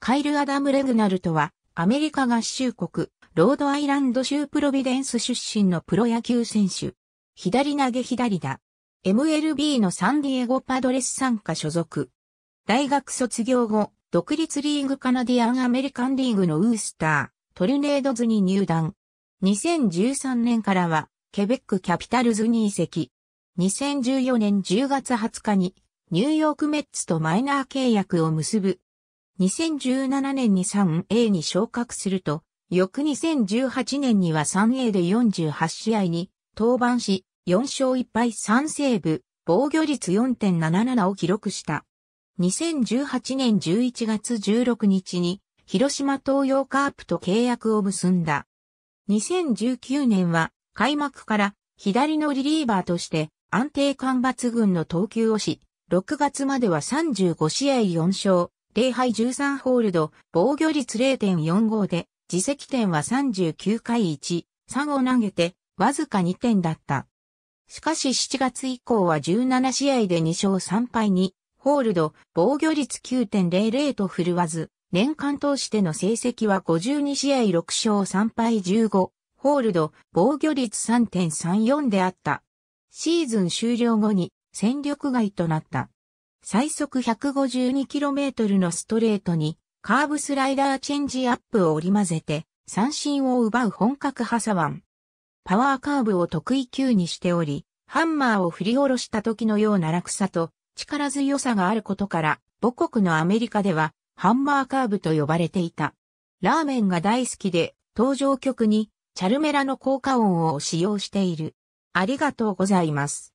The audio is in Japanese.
カイル・アダム・レグナルトは、アメリカ合衆国、ロードアイランド州プロビデンス出身のプロ野球選手。左投げ左打。MLB のサンディエゴパドレス参加所属。大学卒業後、独立リーグカナディアンアメリカンリーグのウースター、トルネードズに入団。2013年からは、ケベックキャピタルズに移籍。2014年10月20日に、ニューヨークメッツとマイナー契約を結ぶ。2017年に 3A に昇格すると、翌2018年には 3A で48試合に登板し、4勝1敗3セーブ、防御率4.77を記録した。2018年11月16日に、広島東洋カープと契約を結んだ。2019年は、開幕から左のリリーバーとして安定間抜群の投球をし、6月までは35試合4勝、0敗13ホールド、防御率0.45で、自責点は39回1、3を投げて、わずか2点だった。しかし7月以降は17試合で2勝3敗に、ホールド、防御率9.00と振るわず、年間通しての成績は52試合6勝3敗15、ホールド、防御率3.34であった。シーズン終了後に戦力外となった。最速 152km のストレートに、カーブスライダーチェンジアップを織り交ぜて、三振を奪う本格派ワン。パワーカーブを得意級にしており、ハンマーを振り下ろした時のような落差と力強さがあることから、母国のアメリカではハンマーカーブと呼ばれていた。ラーメンが大好きで、登場曲にチャルメラの効果音を使用している。ありがとうございます。